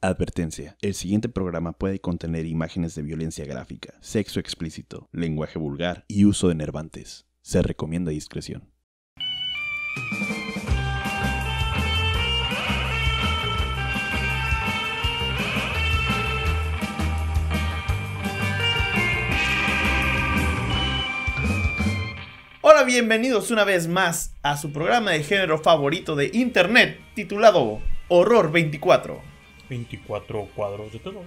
Advertencia. El siguiente programa puede contener imágenes de violencia gráfica, sexo explícito, lenguaje vulgar y uso de nervantes. Se recomienda discreción. Hola, bienvenidos una vez más a su programa de género favorito de internet titulado Horror 24. 24 cuadros de todo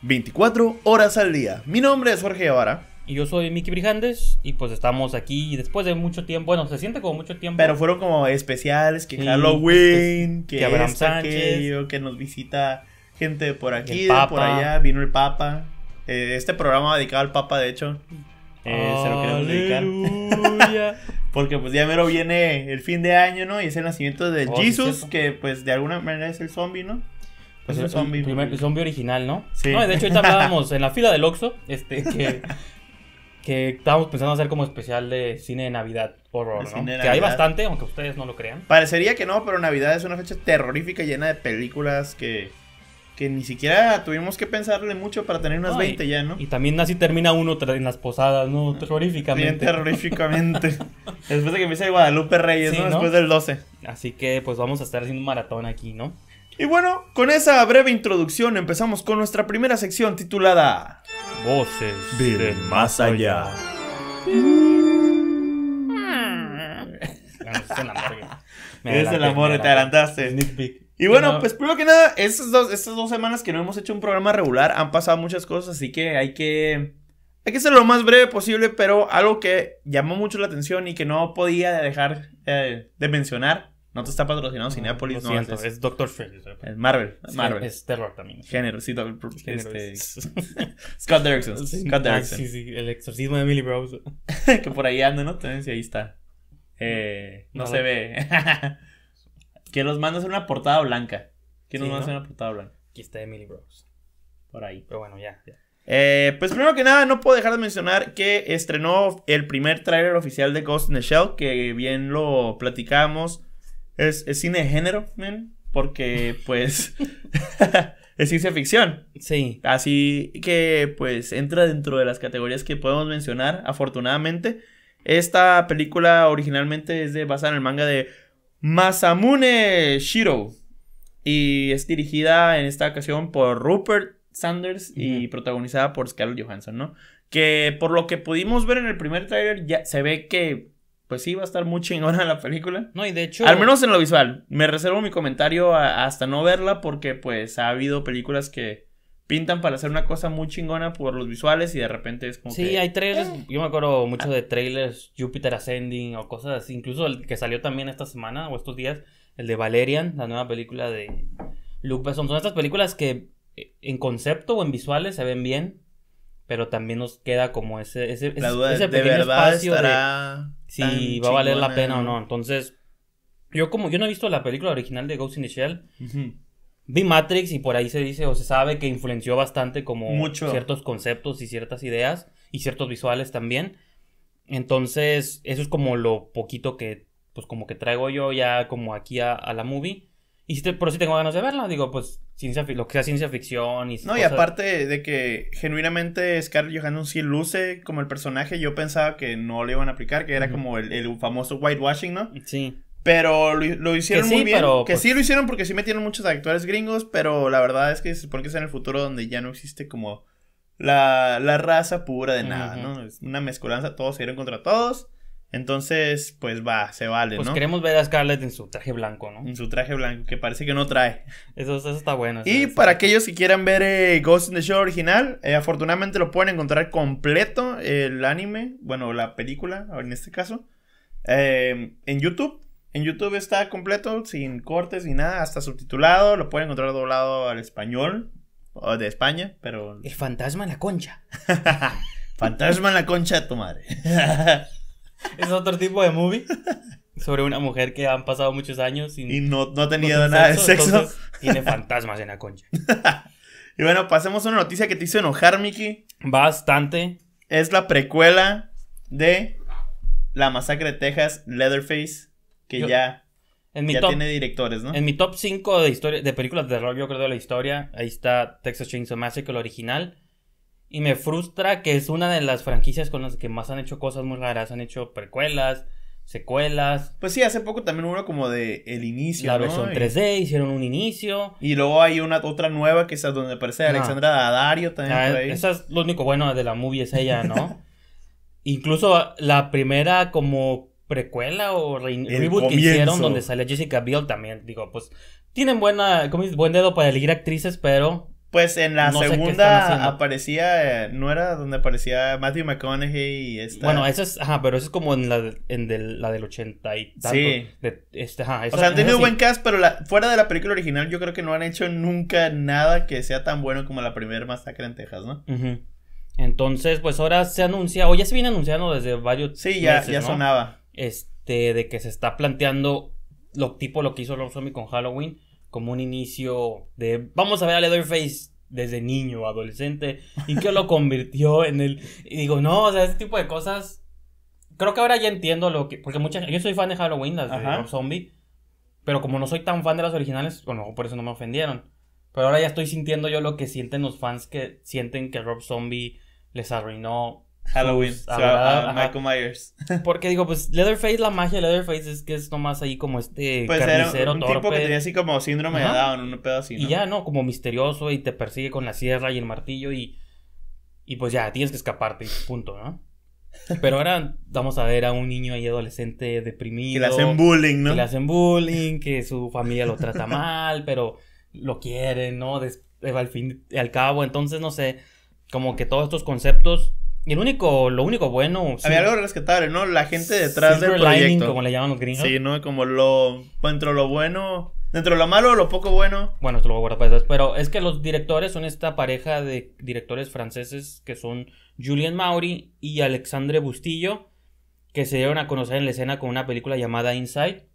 24 horas al día. Mi nombre es Jorge Guevara. Y yo soy Miki Brijandes y pues estamos aquí después de mucho tiempo, bueno, se siente como mucho tiempo. Pero fueron como especiales, que Halloween, pues, que, Abraham Sánchez, que nos visita gente por aquí, por allá, vino el Papa. Eh, este programa dedicado al Papa, de hecho, eh, se lo queremos dedicar. Porque pues ya mero viene el fin de año, ¿no? Y es el nacimiento de Jesús, oh, Jesus, que pues de alguna manera es el zombie, ¿no? Pues pues es el zombie. zombie original, ¿no? Sí. de hecho, ahorita hablábamos en la fila del Oxxo, este, que, que estábamos pensando hacer como especial de cine de Navidad horror, ¿no? Que hay bastante, aunque ustedes no lo crean. Parecería que no, pero Navidad es una fecha terrorífica llena de películas que ni siquiera tuvimos que pensarle mucho para tener unas 20 ya, ¿no? Y también así termina uno en las posadas, ¿no? Terroríficamente. Bien terroríficamente. después de que empiece Guadalupe Reyes, ¿no? Después del 12. Así que pues vamos a estar haciendo un maratón aquí, ¿no? Y bueno, con esa breve introducción empezamos con nuestra primera sección titulada Voces miren Más Allá. es el amor, te adelantaste. Y bueno, pues primero que nada, estas dos, semanas que no hemos hecho un programa regular han pasado muchas cosas, así que hay que. Hay que ser lo más breve posible, pero algo que llamó mucho la atención y que no podía dejar eh, de mencionar no te está patrocinando Cinepolis, no. no es, Doctor Strange. Es Marvel. Es terror también. Género, sí. Este... Scott Derrickson. Scott ah, Derrickson. Sí, sí, el exorcismo de Emily Bros. que por ahí anda, ¿no? También sí, ahí está. Eh, no, se ve. que los mandas en una portada blanca. Que nos manda ¿no? en una portada blanca? Aquí está Emily Bros. Por ahí. Pero bueno, ya. Eh, pues primero que nada, no puedo dejar de mencionar que estrenó el primer tráiler oficial de Ghost in the Shell, que bien lo platicamos es, cine de género, porque pues es ciencia ficción. Sí. Así que pues entra dentro de las categorías que podemos mencionar, afortunadamente. Esta película originalmente es de, basada en el manga de Masamune Shiro. Y es dirigida en esta ocasión por Rupert Sanders y protagonizada por Scarlett Johansson, ¿no? Que por lo que pudimos ver en el primer tráiler ya se ve que pues sí va a estar muy chingona la película. No, y de hecho. Al menos en lo visual. Me reservo mi comentario hasta no verla porque, pues, ha habido películas que pintan para hacer una cosa muy chingona por los visuales y de repente es como. Sí, hay trailers. Eh". Yo me acuerdo mucho ah. de trailers Jupiter Ascending o cosas así. Incluso el que salió también esta semana o estos días, el de Valerian, la nueva película de Luke Besson. Son estas películas que eh, en concepto o en visuales se ven bien pero también nos queda como ese, ese, ese pequeño espacio si va a valer la pena o no. Entonces, yo como yo no he visto la película original de Ghost in the Shell, vi Matrix y por ahí se dice o se sabe que influenció bastante como ciertos conceptos y ciertas ideas y ciertos visuales también. Entonces, eso es como lo poquito que pues como que traigo yo ya como aquí a la movie. Y si por si tengo ganas de verla, digo, pues ciencia, lo que sea ciencia ficción y No, y aparte de que genuinamente Scarlett Johansson sí luce como el personaje, yo pensaba que no le iban a aplicar, que era como el, famoso whitewashing, ¿no? Sí. Pero lo, hicieron muy bien. que pues sí lo hicieron porque sí metieron muchos actores gringos, pero la verdad es que se supone que es en el futuro donde ya no existe como la, raza pura de nada, ¿no? Es una mezcolanza, todos se dieron contra todos. Entonces, pues va, se vale, pues ¿no? queremos ver a Scarlett en su traje blanco, ¿no? En su traje blanco, que parece que no trae. Eso, está bueno. y para aquellos que quieran ver eh, Ghost in the Shell original, eh, afortunadamente lo pueden encontrar completo, el anime, bueno, la película, en este caso, em, en YouTube. En YouTube está completo, sin cortes ni nada, hasta subtitulado, lo pueden encontrar doblado al español, o de España, pero... El fantasma en la concha. fantasma en la concha de tu madre. es otro tipo de movie sobre una mujer que han pasado muchos años y no, no ha tenido nada de sexo. tiene fantasmas en la concha. y bueno, pasemos a una noticia que te hizo enojar, Miki. Bastante. Es la precuela de La Masacre de Texas, Leatherface, que ya, ya tiene directores, ¿no? En mi top 5 de, historia, de películas de terror, yo creo, de la historia, ahí está Texas Chainsaw Massacre, el original. Y me frustra que es una de las franquicias con las que más han hecho cosas muy raras. Han hecho precuelas, secuelas. Pues sí, hace poco también hubo como de el inicio. La versión 3 3D, hicieron un inicio. Y luego hay una otra nueva que es donde aparece Alexandra Daddario también. Ah, esa es lo único bueno de la movie, es ella, ¿no? Incluso la primera como precuela o reboot que hicieron donde sale Jessica Biel también. Digo, pues tienen buena, buen dedo para elegir actrices, pero pues en la segunda aparecía, ¿no era donde aparecía Matthew McConaughey y esta? Bueno, eso es, ajá, pero eso es como en la, en del, la del 80 y tanto. Sí. De, este, ajá, o sea, han tenido buen cast, pero fuera de la película original yo creo que no han hecho nunca nada que sea tan bueno como la primera masacre en Texas, ¿no? Entonces, pues ahora se anuncia, o ya se viene anunciando desde varios Sí, ya, ya sonaba. Este, de que se está planteando lo tipo lo que hizo Lord Zombie con Halloween como un inicio de vamos a ver a Leatherface desde niño, adolescente, y que lo convirtió en el... Y digo, no, o sea, ese tipo de cosas... Creo que ahora ya entiendo lo que... Porque muchas Yo soy fan de Halloween, las de Rob Zombie, pero como no soy tan fan de las originales, bueno, por eso no me ofendieron. Pero ahora ya estoy sintiendo yo lo que sienten los fans que sienten que Rob Zombie les arruinó Halloween. Michael Myers. Porque digo, pues Leatherface, la magia de Leatherface es que es nomás ahí como este pues tipo que tenía así como síndrome de Down, un pedo así. Y ya, ¿no? Como misterioso y te persigue con la sierra y el martillo y. Y pues ya, tienes que escaparte, punto, ¿no? Pero ahora vamos a ver a un niño ahí adolescente deprimido. Que le hacen bullying, ¿no? Que le hacen bullying, que su familia lo trata mal, pero lo quieren, ¿no? al fin, al cabo, entonces no sé, como que todos estos conceptos y el único, lo único bueno. Había algo rescatable, ¿no? La gente detrás del proyecto. como le llaman los gringos. Sí, ¿no? Como lo. Dentro lo bueno. Dentro lo malo, lo poco bueno. Bueno, esto lo voy a guardar para después. Pero es que los directores son esta pareja de directores franceses que son Julien Maury y Alexandre Bustillo, que se dieron a conocer en la escena con una película llamada Inside,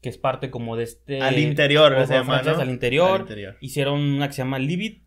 que es parte como de este. Al interior, se llama, ¿no? Al interior. Hicieron una que se llama Livid,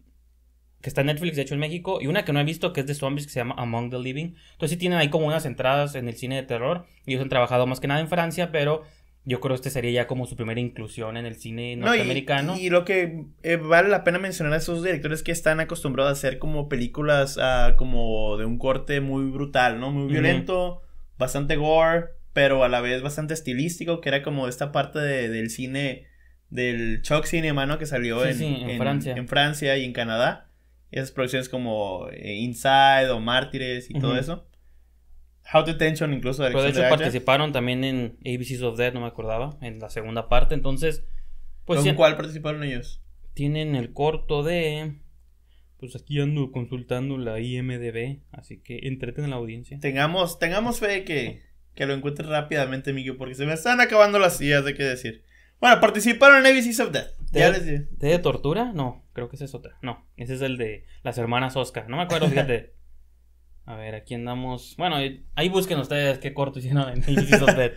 que está en Netflix, de hecho en México, y una que no he visto, que es de zombies, que se llama Among the Living. Entonces sí tienen ahí como unas entradas en el cine de terror. Ellos han trabajado más que nada en Francia, pero yo creo que este sería ya como su primera inclusión en el cine norteamericano. y, lo que eh, vale la pena mencionar a esos directores que están acostumbrados a hacer como películas ah, como de un corte muy brutal, ¿no? Muy violento, bastante gore, pero a la vez bastante estilístico, que era como esta parte del cine, del shock cinema, ¿no? Que salió en, en Francia y en Canadá. Esas producciones como eh, Inside o Mártires y todo eso. How to Tension incluso. Pero de hecho participaron también en ABCs of Death, no me acordaba, en la segunda parte. Entonces, pues... ¿Con cuál participaron ellos? Tienen el corto de... Pues aquí ando consultando la IMDB, así que entreten a la audiencia. Tengamos, tengamos fe que, que lo encuentres rápidamente, Miguel, porque se me están acabando las ideas, de qué decir. Bueno, participaron en ABCs of Death. ¿De tortura? No. Creo que esa es otra. No, ese es el de las hermanas Oscar. No me acuerdo, fíjate. A ver, aquí andamos. Bueno, ahí busquen ustedes qué corto hicieron en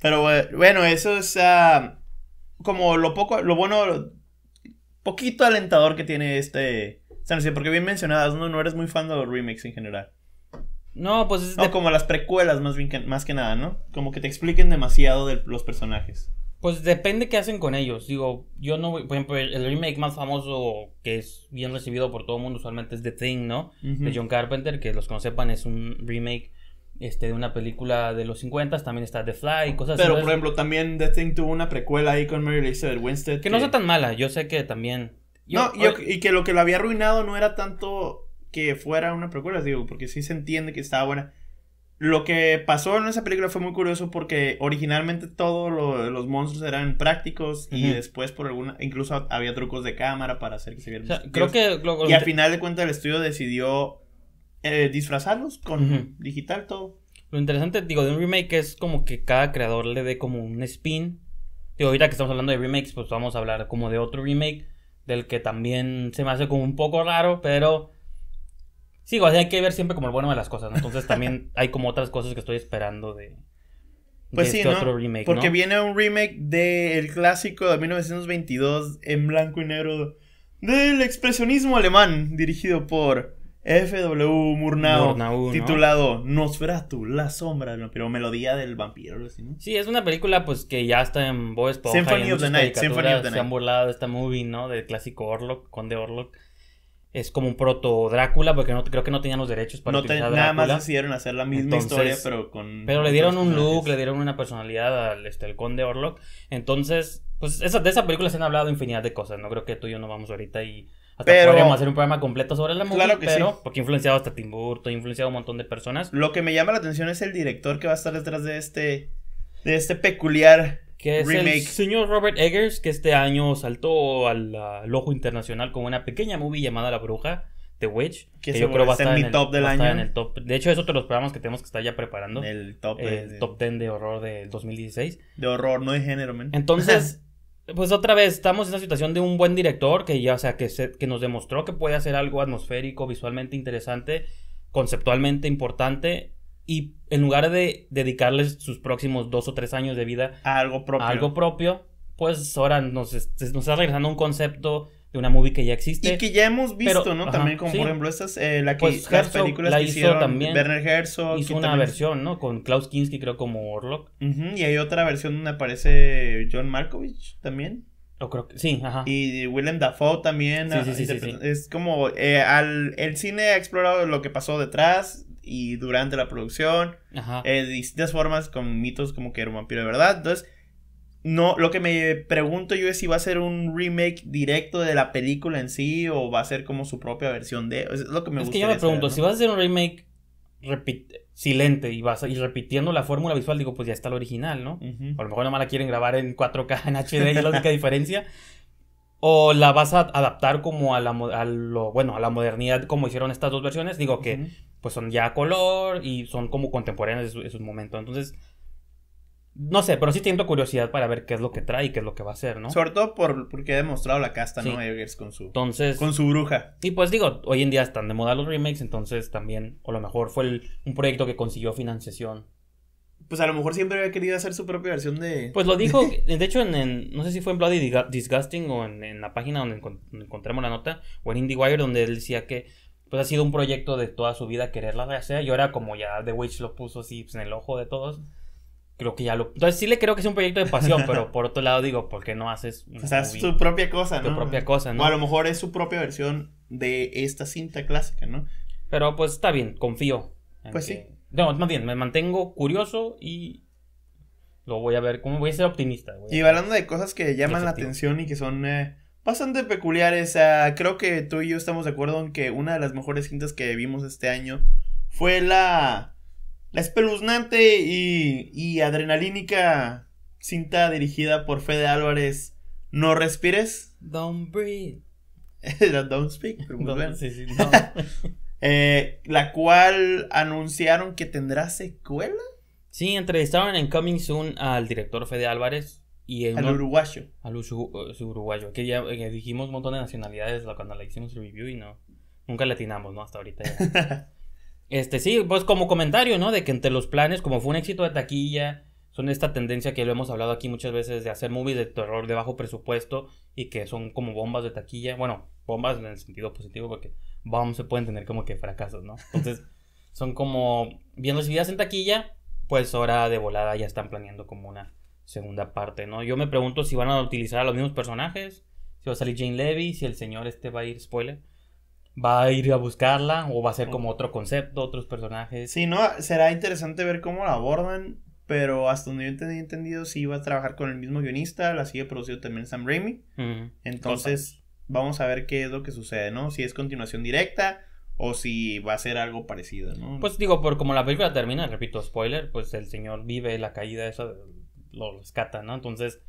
Pero bueno, eso es ah, como lo poco, lo bueno, poquito alentador que tiene este porque bien mencionadas, ¿no? No eres muy fan de los remakes en general. No, pues es. No, como las precuelas, más, bien más que nada, ¿no? Como que te expliquen demasiado de los personajes. Pues depende qué hacen con ellos. Digo, yo no por ejemplo, el remake más famoso que es bien recibido por todo el mundo usualmente es The Thing, ¿no? De John Carpenter, que los que no sepan es un remake este, de una película de los 50, también está The Fly, y cosas Pero, por ejemplo, también The Thing tuvo una precuela ahí con Mary Elizabeth Winstead. Que, que... no sea tan mala, yo sé que también. no, yo, y que lo que lo había arruinado no era tanto que fuera una precuela, digo, porque sí se entiende que estaba buena lo que pasó en esa película fue muy curioso porque originalmente todos los monstruos eran prácticos y después por alguna incluso había trucos de cámara para hacer que se vieran. O sea, creo que y al final de cuentas el estudio decidió eh, disfrazarlos con digital todo. Lo interesante digo de un remake es como que cada creador le dé como un spin. y ahorita que estamos hablando de remakes, pues vamos a hablar como de otro remake del que también se me hace como un poco raro, pero Sí, hay que ver siempre como el bueno de las cosas. Entonces también hay como otras cosas que estoy esperando de. Pues sí, este ¿no? remake, Porque viene un remake del clásico de 1922 en blanco y negro del expresionismo alemán, dirigido por F.W. Murnau, titulado Nosferatu, la sombra del vampiro, melodía del vampiro. ¿sí? sí, es una película pues que ya está en voz Se han burlado de esta movie, ¿no? Del clásico Orlok, Conde Orlok es como un proto Drácula, porque no, creo que no tenían los derechos para no Nada más decidieron hacer la misma historia, pero con. Pero le dieron un look, le dieron una personalidad al este, el conde Orlok. Entonces, pues de esa película se han hablado infinidad de cosas, ¿no? Creo que tú y yo no vamos ahorita y. Hasta pero, podríamos hacer un programa completo sobre la música. claro que porque ha influenciado hasta Tim Burton, ha influenciado un montón de personas. Lo que me llama la atención es el director que va a estar detrás de este de este peculiar que es el señor Robert Eggers, que este año saltó al, ojo internacional con una pequeña movie llamada La Bruja, The Witch, que, yo creo va a estar en, mi top del año. top. De hecho, es otro de los programas que tenemos que estar ya preparando. El top, eh, top 10 de horror del 2016. De horror, no de género, man. Entonces, pues otra vez, estamos en la situación de un buen director que ya, o sea, que nos demostró que puede hacer algo atmosférico, visualmente interesante, conceptualmente importante y en lugar de dedicarles sus próximos dos o tres años de vida a algo propio, algo propio pues ahora nos, nos está regresando un concepto de una movie que ya existe. Y que ya hemos visto, ¿no? también, como por ejemplo, estas, eh, la que, pues las películas la hizo hicieron, también. Werner Herzog. Hizo una versión, ¿no? Con Klaus Kinski, creo, como Orlok. y hay otra versión donde aparece John Markovich también. O creo que, sí, ajá. Y Willem Dafoe también. Sí, sí, sí, Es como, eh, al, el cine ha explorado lo que pasó detrás, y durante la producción. Ajá. Eh, de distintas formas con mitos como que era un vampiro de verdad. Entonces, no, lo que me pregunto yo es si va a ser un remake directo de la película en sí o va a ser como su propia versión de... Es lo que me Es que yo me pregunto, si va a ser un remake silente y, vas, y repitiendo la fórmula visual, digo, pues ya está el original, ¿no? A lo mejor nomás la quieren grabar en 4K en HD es la única diferencia. ¿O la vas a adaptar como a la, bueno, a la modernidad como hicieron estas dos versiones? Digo que pues son ya color y son como contemporáneas de su, momento. Entonces, no sé, pero sí siento curiosidad para ver qué es lo que trae y qué es lo que va a hacer, ¿no? Sobre todo por, porque ha demostrado la casta, ¿no? con su, entonces, con su bruja. Y pues digo, hoy en día están de moda los remakes, entonces también, o lo mejor fue un proyecto que consiguió financiación pues a lo mejor siempre había querido hacer su propia versión de... Pues lo dijo, de hecho, en, no sé si fue en Bloody Disgusting o en, la página donde, encontramos la nota, o en IndieWire, donde él decía que pues ha sido un proyecto de toda su vida quererla hacer, y ahora como ya The Witch lo puso así pues, en el ojo de todos, creo que ya lo... Entonces sí le creo que es un proyecto de pasión, pero por otro lado digo, ¿por qué no haces... o sea, es tu propia cosa, ¿no? Tu propia cosa, ¿no? a lo mejor es su propia versión de esta cinta clásica, ¿no? Pero pues está bien, confío. pues sí. No, más bien, me mantengo curioso y lo voy a ver, como voy a ser optimista. y hablando de cosas que llaman la atención y que son eh, bastante peculiares, ah, creo que tú y yo estamos de acuerdo en que una de las mejores cintas que vimos este año fue la, la espeluznante y, adrenalínica cinta dirigida por Fede Álvarez, No Respires. Don't Breathe. Don't Speak, muy Sí, sí, no. Eh, la cual anunciaron que tendrá secuela. Sí, entrevistaron en Coming Soon al director Fede Álvarez y el al uruguayo. Al eh, uruguayo, que ya eh, dijimos un montón de nacionalidades cuando le hicimos el review y no, nunca le atinamos, ¿no? Hasta ahorita este, sí, pues como comentario, ¿no? De que entre los planes, como fue un éxito de taquilla, son esta tendencia que lo hemos hablado aquí muchas veces de hacer movies de terror de bajo presupuesto y que son como bombas de taquilla. Bueno, bombas en el sentido positivo porque Vamos, se pueden tener como que fracasos, ¿no? Entonces, son como bien recibidas en taquilla, pues ahora de volada ya están planeando como una segunda parte, ¿no? Yo me pregunto si van a utilizar a los mismos personajes, si va a salir Jane Levy, si el señor este va a ir, spoiler, va a ir a buscarla o va a ser como otro concepto, otros personajes. Sí, no, será interesante ver cómo la abordan, pero hasta donde yo he entendido, sí iba a trabajar con el mismo guionista, la sigue producido también Sam Raimi. Entonces, vamos a ver qué es lo que sucede, ¿no? Si es continuación directa o si va a ser algo parecido, ¿no? Pues digo, por como la película termina, repito, spoiler, pues el señor vive la caída, eso lo rescata, ¿no? Entonces,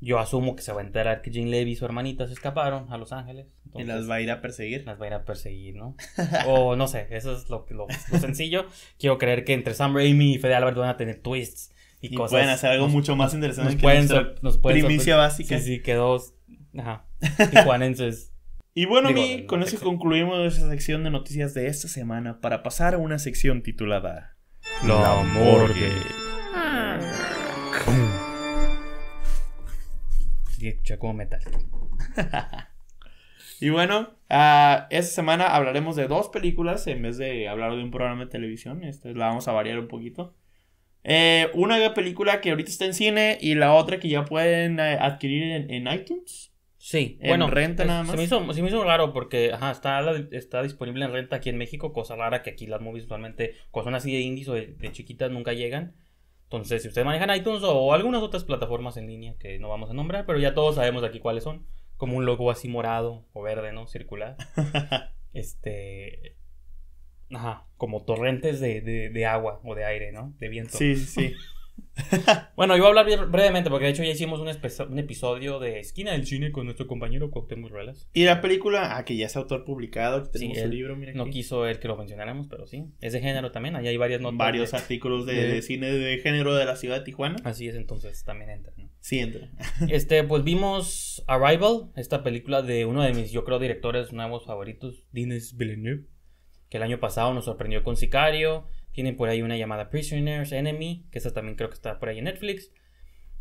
yo asumo que se va a enterar que Jane Levy y su hermanita se escaparon a Los Ángeles. y las va a ir a perseguir. Las va a ir a perseguir, ¿no? o no sé, eso es lo, lo, sencillo. Quiero creer que entre Sam Raimi y Fede Albert van a tener twists y, y cosas. Pueden hacer algo mucho más interesante nos que pueden, primicia básica. Sí, sí, quedó. Ajá. y bueno, con eso concluimos esa sección de noticias de esta semana para pasar a una sección titulada La, Morgue. como metal. y bueno, ah, esta semana hablaremos de dos películas en vez de hablar de un programa de televisión. la vamos a variar un poquito. Eh, una película que ahorita está en cine y la otra que ya pueden eh, adquirir en, iTunes. Sí, bueno, renta Se me, hizo, raro porque ajá, está, está disponible en renta aquí en México, cosa rara que aquí las movies usualmente, cuando son así de indies o de, chiquitas, nunca llegan. Entonces, si ustedes manejan iTunes o algunas otras plataformas en línea que no vamos a nombrar, pero ya todos sabemos aquí cuáles son, como un logo así morado o verde, ¿no? Circular. este. Ajá, como torrentes de, de, de agua o de aire, ¿no? De viento. Sí, sí. bueno, yo voy a hablar brevemente porque de hecho ya hicimos un, episodio de Esquina del Cine con nuestro compañero Cuauhtémoc Ruelas. Y la película, ah, que ya es autor publicado, que tenemos el libro, mira No quiso él que lo mencionáramos, pero sí. Es de género también, allá hay varias notas. Varios artículos de, cine de género de la ciudad de Tijuana. Así es, entonces también entra. Sí, entra. este, pues vimos Arrival, esta película de uno de mis, yo creo, directores nuevos favoritos, Dines Villeneuve, que el año pasado nos sorprendió con Sicario tienen por ahí una llamada Prisoners, Enemy, que esa también creo que está por ahí en Netflix.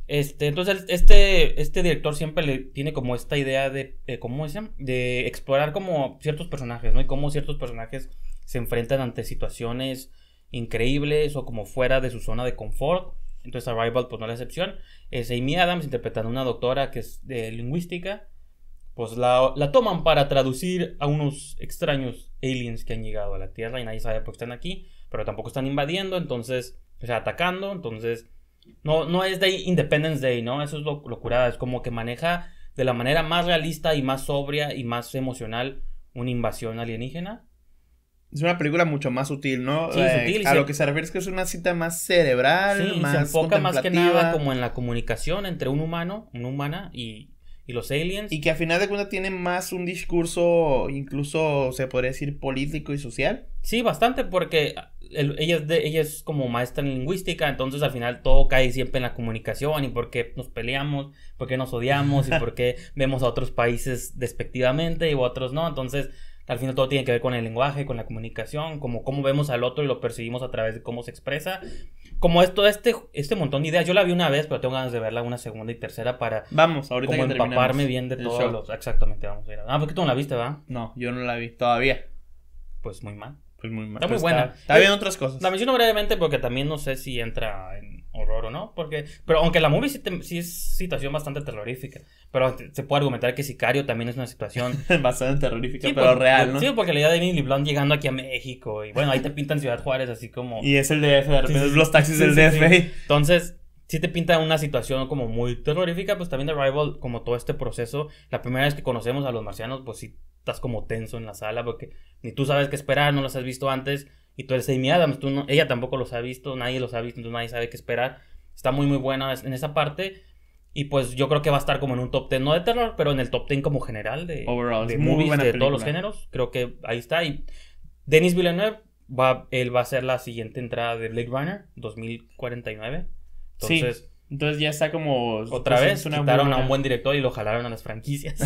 Este, entonces, este, este director siempre le tiene como esta idea de, ¿cómo De explorar como ciertos personajes, ¿no? Y cómo ciertos personajes se enfrentan ante situaciones increíbles o como fuera de su zona de confort. Entonces Arrival pues no la excepción. Es Amy Adams interpretando a una doctora que es de lingüística. Pues la, la, toman para traducir a unos extraños aliens que han llegado a la Tierra y nadie sabe por qué están aquí pero tampoco están invadiendo, entonces, o sea, atacando, entonces, no, no es de Independence Day, ¿no? Eso es lo, es como que maneja de la manera más realista y más sobria y más emocional una invasión alienígena. Es una película mucho más sutil, ¿no? Sí, eh, sutil, a lo que se refiere es que es una cita más cerebral, sí, más se enfoca más que nada como en la comunicación entre un humano, una humana y, y los aliens. Y que al final de cuentas tiene más un discurso, incluso se podría decir político y social. Sí, bastante, porque ella, es de, ella es como maestra en lingüística, entonces al final todo cae siempre en la comunicación y por qué nos peleamos, por qué nos odiamos y por qué vemos a otros países despectivamente y otros no. Entonces, al final todo tiene que ver con el lenguaje, con la comunicación, como cómo vemos al otro y lo percibimos a través de cómo se expresa. Como esto, este, este montón de ideas, yo la vi una vez, pero tengo ganas de verla una segunda y tercera para vamos, ahorita como empaparme bien de todos los. Exactamente, vamos a ir Ah, porque tú no la viste, ¿verdad? No, yo no la vi todavía. Pues muy mal. Pues muy Está muy buena. Está, bien eh, otras cosas. La menciono brevemente porque también no sé si entra en horror o no. Porque, pero aunque la movie sí, es situación bastante terrorífica. Pero se puede argumentar que Sicario también es una situación. bastante terrorífica, pero real, ¿no? Sí, porque la idea de Emily Blunt llegando aquí a México. Y bueno, ahí te pintan Ciudad Juárez así como. Y es el DF, de repente los taxis del DF. Entonces, ...si te pinta una situación como muy terrorífica, pues también rival como todo este proceso, la primera vez que conocemos a los marcianos, pues sí estás como tenso en la sala porque ni tú sabes qué esperar, no los has visto antes y tú eres Amy Adams, tú no, ella tampoco los ha visto, nadie los ha visto, entonces nadie sabe qué esperar. Está muy muy buena en esa parte y pues yo creo que va a estar como en un top 10, no de terror, pero en el top 10 como general de, movies de todos los géneros. Creo que ahí está. Y Denis Villeneuve, va, él va a ser la siguiente entrada de Blade Runner 2049. Entonces, Entonces ya está como... Otra vez, una a un buen director y lo jalaron a las franquicias.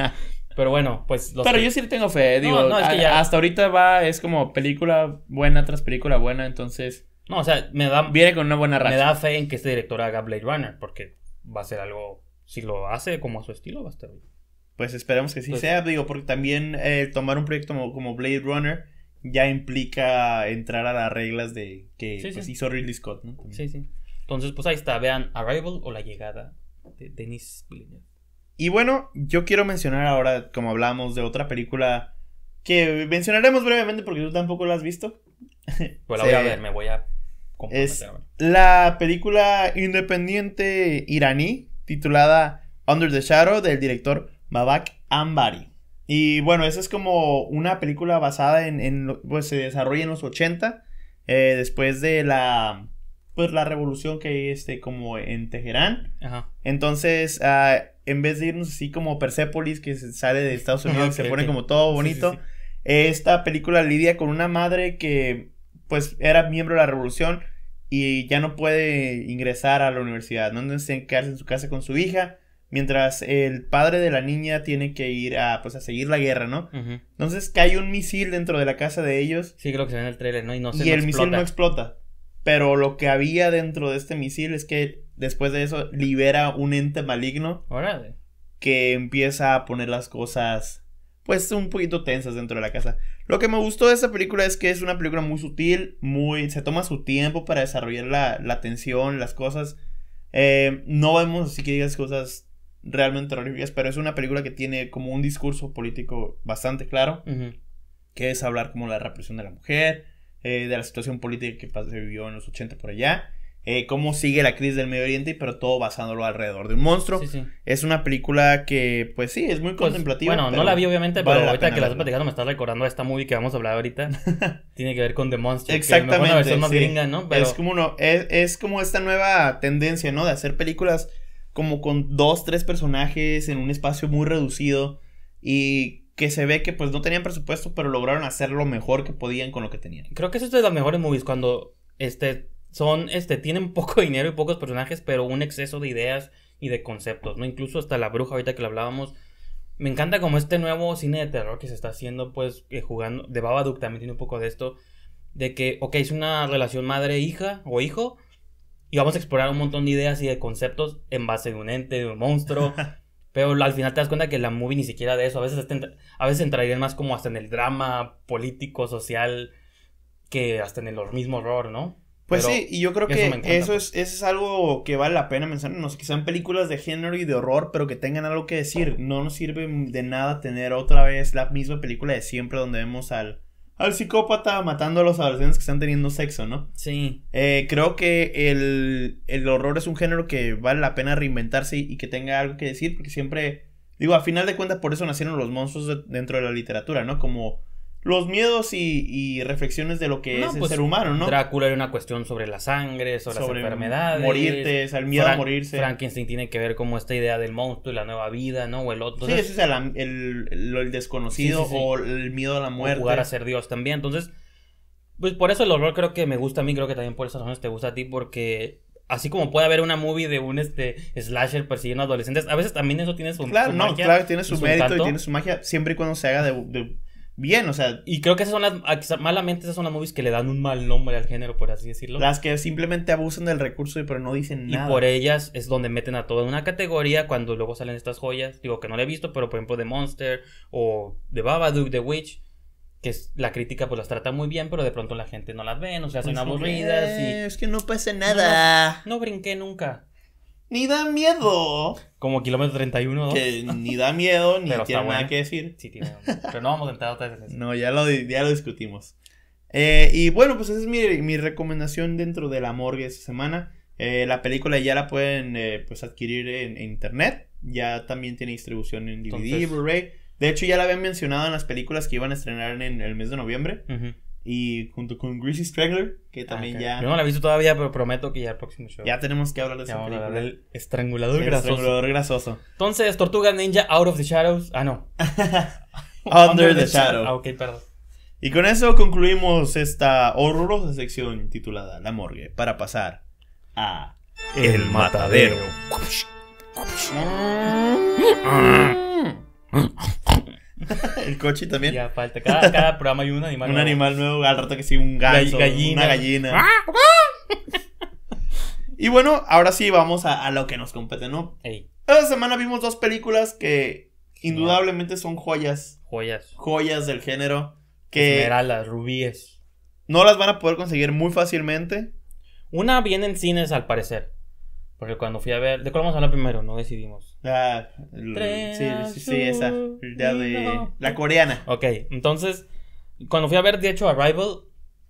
Pero bueno, pues... Los Pero yo sí le tengo fe, digo, no, es que ya... hasta ahorita va, es como película buena tras película buena, entonces... No, o sea, me da... Viene con una buena racha. Me da fe en que este director haga Blade Runner, porque va a ser algo... Si lo hace como a su estilo, va a estar bien. Pues esperemos que sí pues sea, digo, porque también eh, tomar un proyecto como, Blade Runner ya implica entrar a las reglas de que pues, hizo Ridley Scott, ¿no? Sí, sí. Entonces, pues ahí está, vean Arrival o la llegada de Denis Villeneuve. Y bueno, yo quiero mencionar ahora, como hablamos de otra película que mencionaremos brevemente porque tú tampoco la has visto. Pues la voy a ver, me voy a es la película independiente iraní titulada Under the Shadow del director Babak Ambari. Y bueno, esa es como una película basada en, pues se desarrolla en los 80, eh, después de la pues la revolución que hay este como en Teherán. Ajá. Entonces, ah, en vez de irnos así como Persepolis que sale de Estados Unidos, se pone como todo bonito. Esta película lidia con una madre que pues era miembro de la revolución y ya no puede ingresar a la universidad, no que quedarse en su casa con su hija, mientras el padre de la niña tiene que ir a pues a seguir la guerra, ¿no? entonces Entonces cae un misil dentro de la casa de ellos. Sí, creo que se ve en el trailer, ¿no? Y, no se y el misil no explota. Pero lo que había dentro de este misil es que después de eso libera un ente maligno. Que empieza a poner las cosas, pues, un poquito tensas dentro de la casa. Lo que me gustó de esta película es que es una película muy sutil, muy... Se toma su tiempo para desarrollar la, la tensión, las cosas. Eh, no vemos así que digas cosas realmente horribles pero es una película que tiene como un discurso político bastante claro, que es hablar como la represión de la mujer, eh, de la situación política que se vivió en los 80 por allá. Eh, cómo sigue la crisis del Medio Oriente, pero todo basándolo alrededor de un monstruo. Es una película que, pues sí, es muy pues, contemplativa. Bueno, no la vi obviamente, pero ahorita que la estás platicando me está recordando a esta movie que vamos a hablar ahorita. Tiene que ver con The Monster. Exactamente. es como no, es, es, como esta nueva tendencia, ¿no? De hacer películas como con dos, tres personajes en un espacio muy reducido y que se ve que pues no tenían presupuesto, pero lograron hacer lo mejor que podían con lo que tenían. Creo que eso es de las mejores movies, cuando este, son, este, tienen poco dinero y pocos personajes, pero un exceso de ideas y de conceptos, ¿no? Incluso hasta la bruja, ahorita que la hablábamos, me encanta como este nuevo cine de terror que se está haciendo, pues, eh, jugando, de Babadook también tiene un poco de esto, de que, ok, es una relación madre-hija o hijo, y vamos a explorar un montón de ideas y de conceptos en base de un ente, de un monstruo, Pero al final te das cuenta que la movie ni siquiera de eso. A veces, a veces entrarían más como hasta en el drama político, social, que hasta en el mismo horror, ¿no? Pues sí, y yo creo que eso, pues. es, eso es algo que vale la pena mencionar. No sé, que sean películas de género y de horror, pero que tengan algo que decir. No nos sirve de nada tener otra vez la misma película de siempre donde vemos al, al psicópata matando a los adolescentes que están teniendo sexo, ¿no? Sí. Eh, creo que el, el horror es un género que vale la pena reinventarse y, que tenga algo que decir, porque siempre, digo, a final de cuentas por eso nacieron los monstruos dentro de la literatura, ¿no? Como los miedos y, reflexiones de lo que es el pues, ser humano, ¿no? Drácula era una cuestión sobre la sangre, sobre, las enfermedades. Morirte, o sea, el miedo a morirse. Frankenstein tiene que ver como esta idea del monstruo y la nueva vida, ¿no? O el otro. Sí, eso es el, desconocido o el miedo a la muerte. O jugar a ser Dios también. Entonces, pues por eso el horror creo que me gusta a mí, creo que también por esas razones te gusta a ti, porque así como puede haber una movie de un este slasher persiguiendo adolescentes, a veces también eso tiene su, claro, magia. Claro, tiene su, mérito y tiene su magia, siempre y cuando se haga de bien, o sea. Y creo que esas son las, malamente esas son las movies que le dan un mal nombre al género, por así decirlo. Las que simplemente abusan del recurso y pero no dicen nada. Y por ellas es donde meten a toda una categoría cuando luego salen estas joyas. Digo que no la he visto, pero por ejemplo The Monster o The Babadook, The Witch. Que es, la crítica pues las trata muy bien, pero de pronto la gente no las ve, no sea, hacen pues, aburridas. Eh, es y... que no pasa nada. no brinqué nunca. Ni da miedo. Como kilómetro 31. ¿no? Que ni da miedo, ni tiene nada que decir. Sí, tiene. Pero no vamos a entrar otra vez en eso. No, ya lo, discutimos. Eh, y bueno, pues esa es mi, recomendación dentro de la morgue esta semana. Eh, la película ya la pueden eh, pues adquirir en, internet. Ya también tiene distribución en DVD, Blu-ray. De hecho, ya la habían mencionado en las películas que iban a estrenar en el mes de noviembre. Y junto con Greasy Strangler, que ah, también ya. no la he visto todavía, pero prometo que ya el próximo show. Ya tenemos que hablar de esa película. El estrangulador grasoso. Estrangulador grasoso. Entonces, Tortuga Ninja Out of the Shadows. Ah, no. Under, the, Shadows Shadow. Ah, ok, perdón. Y con eso concluimos esta horrorosa sección titulada La Morgue para pasar a El Matadero. Ah. el coche también. Ya falta. Cada, programa hay un animal un nuevo. Un animal nuevo, al rato que sí, un ganso, una gallina. Ah, y bueno, ahora sí vamos a, lo que nos compete, ¿no? Esta semana vimos dos películas que indudablemente son joyas. Joyas. Joyas del género. Que las rubíes. No las van a poder conseguir muy fácilmente. Una viene en cines al parecer. Porque cuando fui a ver, ¿de cuál vamos a hablar primero? No decidimos. Ah, sí, sí, esa. la coreana. Ok, entonces, cuando fui a ver, de hecho, Arrival,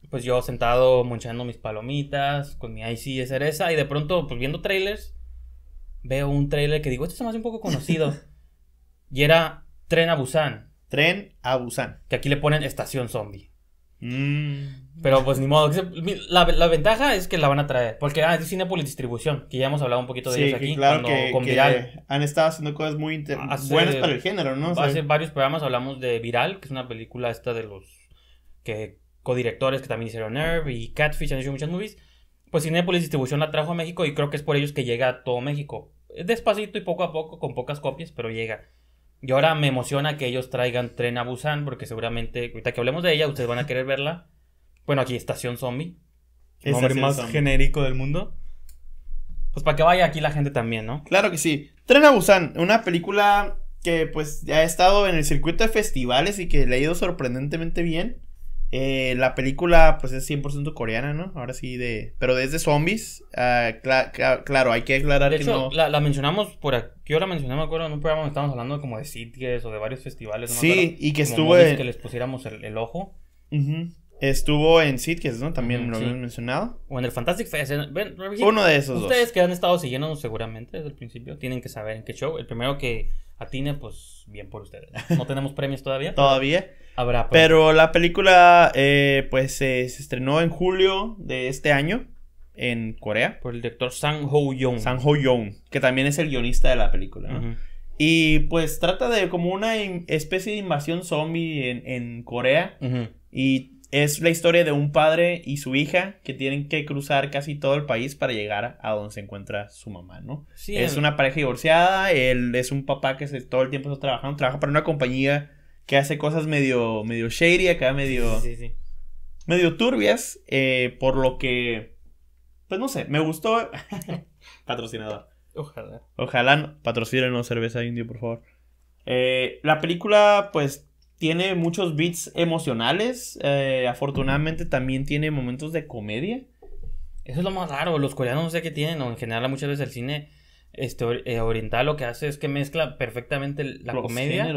pues yo sentado munchando mis palomitas, con mi IC de cereza, y de pronto, pues viendo trailers, veo un trailer que digo, este se más hace un poco conocido. y era Tren a Busan. Tren a Busan. Que aquí le ponen Estación Zombie. Pero pues ni modo. La, ventaja es que la van a traer. Porque ah, es Cinepolis Distribución, que ya hemos hablado un poquito de ellos aquí. Claro han estado haciendo cosas muy buenas para el género, ¿no? hace varios programas hablamos de Viral, que es una película esta de los que codirectores que también hicieron Nerve y Catfish han hecho muchas movies. Pues Cinepolis Distribución la trajo a México y creo que es por ellos que llega a todo México. Despacito y poco a poco, con pocas copias, pero llega. Y ahora me emociona que ellos traigan Tren a Busan, porque seguramente, ahorita que hablemos de ella, ustedes van a querer verla. Bueno, aquí Estación Zombie. El más genérico del mundo. Pues para que vaya aquí la gente también, ¿no? Claro que sí. Tren a Busan, una película que pues ya ha estado en el circuito de festivales y que le ha ido sorprendentemente bien. Eh, la película pues es 100% coreana, ¿no? Ahora sí de... Pero desde zombies, ah, claro, hay que aclarar que no... La, la mencionamos por aquí, ahora mencionamos me acuerdo, en un programa donde estábamos hablando como de Sitges o de varios festivales. Sí, y que estuvo... Que les pusiéramos el, ojo. Estuvo en Sitges, ¿no? También lo habíamos mencionado. O en el Fantastic Fest. Uno de esos Ustedes que han estado siguiéndonos seguramente desde el principio tienen que saber en qué show. El primero que atina pues bien por ustedes. No tenemos premios todavía. todavía. Habrá. Premios. Pero la película, eh, pues se estrenó en julio de este año en Corea. Por el director Sang Ho Young. Sang Ho Young, que también es el guionista de la película. Y pues trata de como una especie de invasión zombie en, en Corea. Y es la historia de un padre y su hija que tienen que cruzar casi todo el país para llegar a donde se encuentra su mamá, ¿no? Sí, es una pareja divorciada, él es un papá que se, todo el tiempo está trabajando, trabaja para una compañía que hace cosas medio, medio shady, acá medio, sí, sí, medio turbias, eh, por lo que, pues no sé, me gustó. Patrocinador. Ojalá. Ojalá patrocinen una cerveza indio, por favor. Eh, la película, pues, tiene muchos beats emocionales. Eh, afortunadamente también tiene momentos de comedia. Eso es lo más raro. Los coreanos no sé qué tienen, en general muchas veces el cine este, eh, oriental lo que hace es que mezcla perfectamente la comedia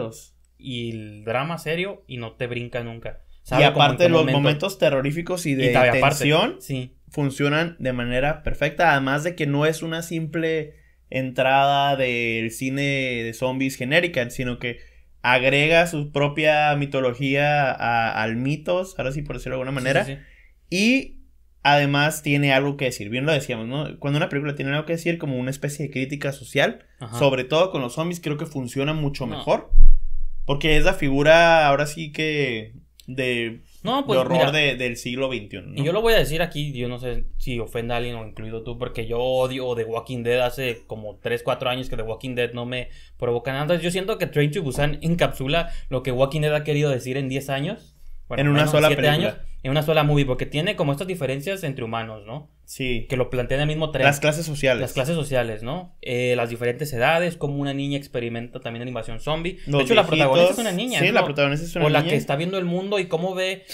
y el drama serio y no te brinca nunca. y aparte los momentos terroríficos y de aparición tensión funcionan de manera perfecta. Además de que no es una simple entrada del cine de zombies genérica, sino que agrega su propia mitología al mitos, ahora sí por decirlo de alguna manera, y además tiene algo que decir, bien lo decíamos, ¿no? Cuando una película tiene algo que decir como una especie de crítica social, sobre todo con los zombies, creo que funciona mucho mejor, porque es la figura ahora sí que de no, pues, de horror del siglo XXI. Y yo lo voy a decir aquí, yo no sé si ofenda a alguien o incluido tú, porque yo odio The Walking Dead hace como 3, 4 años que The Walking Dead no me provoca nada. Yo siento que Train to Busan encapsula lo que Walking Dead ha querido decir en 10 años en una sola película. en una sola movie, porque tiene como estas diferencias entre humanos, ¿no? Sí. Que lo plantea el mismo tren. Las clases sociales. Las clases sociales, ¿no? Eh, las diferentes edades, como una niña experimenta también la invasión zombie. de hecho, la protagonista es una niña. Sí, la protagonista es una niña. O la que está viendo el mundo y cómo ve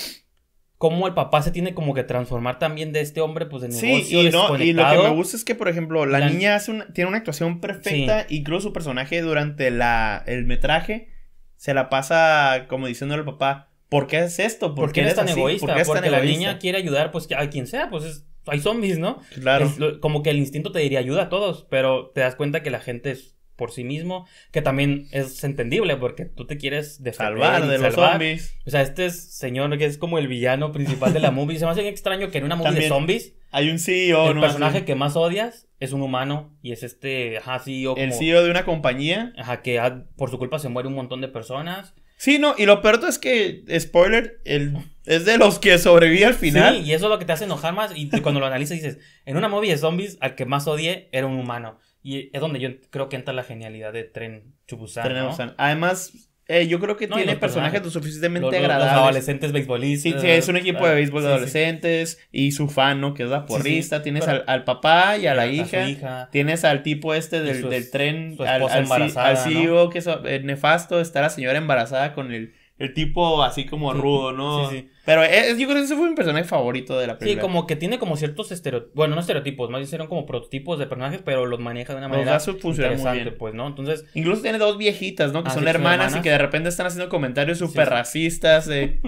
cómo el papá se tiene como que transformar también de este hombre, pues de negocio sí, y, lo que me gusta es que, por ejemplo, la, niña hace tiene una actuación perfecta, incluso su personaje durante la, el metraje se la pasa como diciéndole al papá ¿por qué es esto? ¿Por, qué eres tan egoísta? Porque la niña quiere ayudar pues a quien sea, pues hay zombies, ¿no? Claro. como que el instinto te diría ayuda a todos, pero te das cuenta que la gente es por sí mismo, que también es entendible porque tú te quieres salvar de los zombies. O sea, este señor que es como el villano principal de la movie, se me hace extraño que en una movie de zombies hay un CEO, el personaje que más odias es un humano y es este, ajá, CEO el CEO e de una compañía, ajá, que por su culpa se muere un montón de personas Sí, no, y lo peor es que, spoiler, el, es de los que sobrevive al final. Sí, y eso es lo que te hace enojar más. Y cuando lo analizas dices, en una movie de zombies, al que más odié era un humano. Y es donde yo creo que entra la genialidad de Tren Chubusan. ¿no? Además, eh, yo creo que tiene personajes lo suficientemente agradables. Los adolescentes beisbolistas. Sí, es un equipo de béisbol de adolescentes. Y su fan, ¿no? Que es la porrista. Tienes al, papá y a la hija. Tienes al tipo este del, del tren. Su al, al, al que es eh, nefasto. Está la señora embarazada con el, el tipo así como rudo, ¿no? Sí, sí. Pero yo creo que ese fue mi personaje favorito de la película. Sí, como que tiene como ciertos estereotipos, bueno, no estereotipos, más bien eran como prototipos de personajes, pero los maneja de una manera los interesante, muy bien. pues, ¿no? Entonces... Incluso tiene dos viejitas, ¿no? Que ah, son hermanas, y que de repente están haciendo comentarios súper racistas de,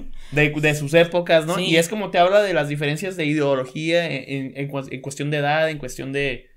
sus épocas, ¿no? Y es como te habla de las diferencias de ideología en, cuestión de edad, en cuestión de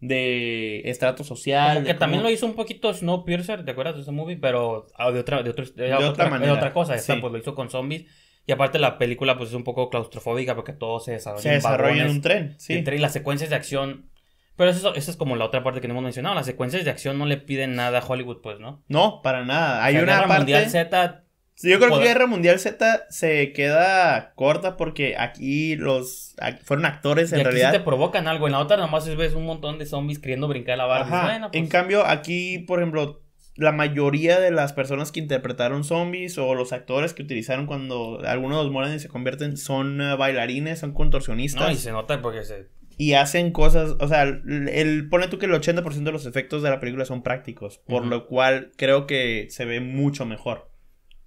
de estrato social. que también lo hizo un poquito Snowpiercer, ¿te acuerdas de ese movie? Pero ah, de otra, otra, manera. De otra cosa, pues lo hizo con zombies. Y aparte la película pues es un poco claustrofóbica porque todo se desarrolla, se en, desarrolla en, un tren. Sí. En y las secuencias de acción. Pero eso, eso, es como la otra parte que no hemos mencionado. Las secuencias de acción no le piden nada a Hollywood, pues, ¿no? No, para nada. Hay una una Guerra Mundial Z... Yo creo que Guerra Mundial Z se queda corta porque aquí los... Fueron actores en y aquí realidad. te provocan algo. En la otra nomás ves un montón de zombies queriendo brincar la barra. Pues en cambio, aquí, por ejemplo, la mayoría de las personas que interpretaron zombies o los actores que utilizaron cuando algunos los mueren y se convierten son eh, bailarines, son contorsionistas. y se nota porque se... Y hacen cosas, o sea, el, pone tú que el 80% de los efectos de la película son prácticos, por lo cual creo que se ve mucho mejor.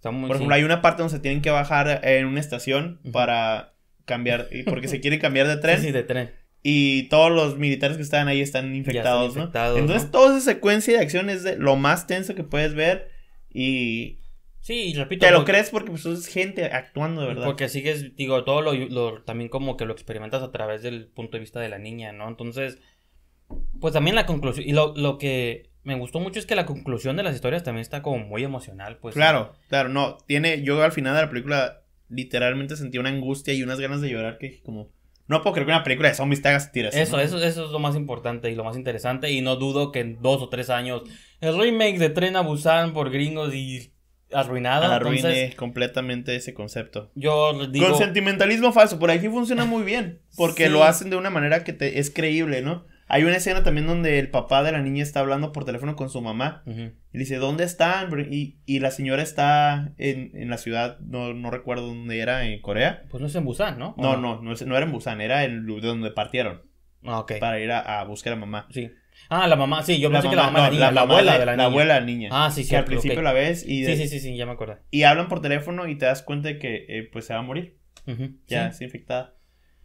por ejemplo, hay una parte donde se tienen que bajar en una estación para cambiar, porque se quieren cambiar de tren. de tren y todos los militares que estaban ahí están infectados, infectados ¿no? Entonces toda esa secuencia de acción es lo más tenso que puedes ver y... Sí, y repito. Te lo crees porque pues es gente actuando de verdad. Porque sigues, digo, todo lo, también como que lo experimentas a través del punto de vista de la niña, ¿no? Entonces, pues también la conclusión, y lo, lo que me gustó mucho es que la conclusión de las historias también está como muy emocional, pues. Claro, claro, no, tiene, yo al final de la película literalmente sentí una angustia y unas ganas de llorar que como no puedo creer que una película de zombies te hagas tiras. Eso, eso, eso es lo más importante y lo más interesante. Y no dudo que en dos o tres años el remake de Tren a Busan por gringos y arruinada. Arruine completamente ese concepto. Yo digo... Con sentimentalismo falso, por ahí funciona muy bien. Porque lo hacen de una manera que te, es creíble, ¿no? Hay una escena también donde el papá de la niña está hablando por teléfono con su mamá. Y dice, ¿dónde están? Y, y la señora está en, en la ciudad, no, no, recuerdo dónde era, en Corea. Pues no es en Busan, ¿no? No, no, no, era en Busan, era el donde partieron. Ah, ok. Para ir a, buscar a mamá. Sí. Ah, la mamá, sí, yo pensé que la mamá, la, abuela de, la niña. La abuela la niña. Ah, sí, sí. Que al principio la ves y... sí, sí, sí, sí, ya me acuerdo. Y hablan por teléfono y te das cuenta de que eh, pues se va a morir. Ya, ¿Sí? es infectada